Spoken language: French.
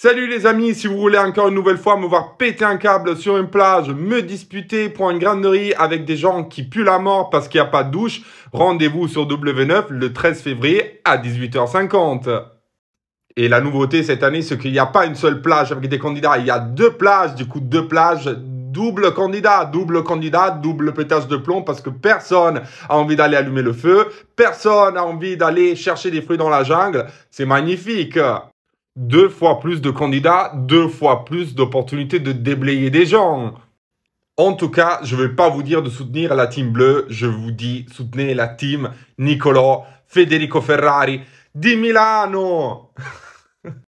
Salut les amis, si vous voulez encore une nouvelle fois me voir péter un câble sur une plage, me disputer pour une granerie avec des gens qui puent la mort parce qu'il n'y a pas de douche, rendez-vous sur W9 le 13 février à 18h50. Et la nouveauté cette année, c'est qu'il n'y a pas une seule plage avec des candidats, il y a deux plages, du coup deux plages, double candidat, double candidat, double pétage de plomb parce que personne a envie d'aller allumer le feu, personne a envie d'aller chercher des fruits dans la jungle, c'est magnifique deux fois plus de candidats, deux fois plus d'opportunités de déblayer des gens. En tout cas, je ne vais pas vous dire de soutenir la team bleue, je vous dis soutenez la team Nicolo, Federico Ferrari di Milano.